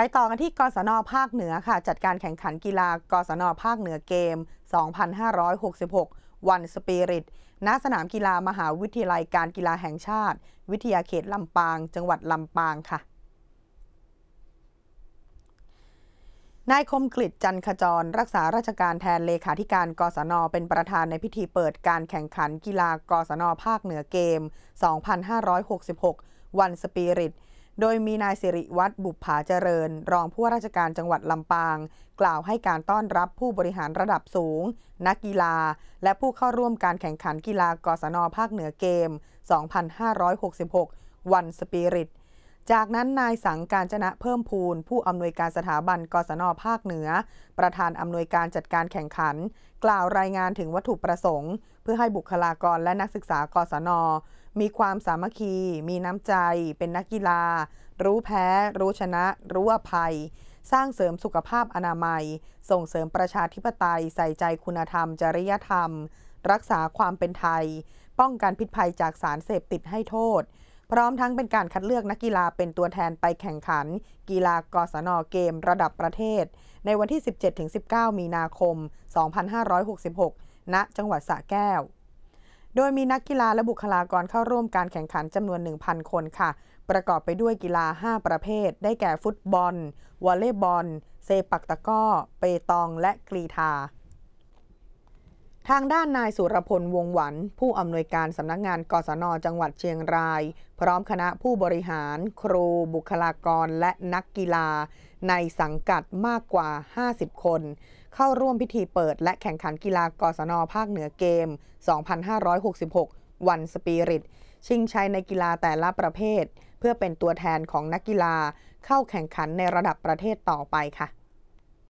ไปต่อกันที่กศนภาคเหนือค่ะ จัดการแข่งขันกีฬากศนภาคเหนือเกม 2566 วันสปิริต ณ สนามกีฬามหาวิทยาลัยการกีฬาแห่งชาติ วิทยาเขตลำปางจังหวัดลำปางค่ะ นายคมกฤิจันขจร รักษาราชการแทนเลขาธิการกศนเป็นประธานในพิธีเปิดการแข่งขันกีฬากศนภาคเหนือเกม 2566 วันสปิริตโดยมีนายสิริวัตรบุภาเจริญ รองผู้ว่าราชการจังหวัดลำปาง กล่าวให้การต้อนรับผู้บริหารระดับสูง นักกีฬา และผู้เข้าร่วมการแข่งขันกีฬากศนภาคเหนือเกม 2566 วันสปิริต จากนั้นนายสังการชนะเพิ่มพูนผู้อำนวยการสถาบันกศนภาคเหนือ ประธานอำนวยการจัดการแข่งขัน กล่าวรายงานถึงวัตถุประสงค์ เพื่อให้บุคลากรและนักศึกษากศนมีความสามัคคี มีน้ำใจ เป็นนักกีฬา รู้แพ้ รู้ชนะ รู้อภัย สร้างเสริมสุขภาพอนามัย ส่งเสริมประชาธิปไตยใส่ใจคุณธรรม จริยธรรม รักษาความเป็นไทย ป้องกันพิษภัยจากสารเสพติดให้โทษ พร้อมทั้งเป็นการคัดเลือกนักกีฬาเป็นตัวแทนไปแข่งขัน กีฬากศนเกม ระดับประเทศ ในวันที่ 17-19 มีนาคม 2566 ณ จังหวัดสระแก้วโดยมีนักกีฬาและบุคลากรเข้าร่วมการแข่งขันจำนวน 1,000 คนค่ะ ประกอบไปด้วยกีฬา 5 ประเภท ได้แก่ฟุตบอลวอลเลย์บอล เซปักตะก้อ เปตองและกรีธาทางด้านนายสุรพลวงหวัน ผู้อำนวยการสำนักงานกศนจังหวัดเชียงราย พร้อมคณะผู้บริหาร ครูบุคลากรและนักกีฬา ในสังกัดมากกว่า 50 คน เข้าร่วมพิธีเปิด และแข่งขันกีฬากศนภาคเหนือเกม 2566 วันสปิริต ชิงชัยในกีฬาแต่ละประเภท เพื่อเป็นตัวแทนของนักกีฬาเข้าแข่งขันในระดับประเทศต่อไปค่ะ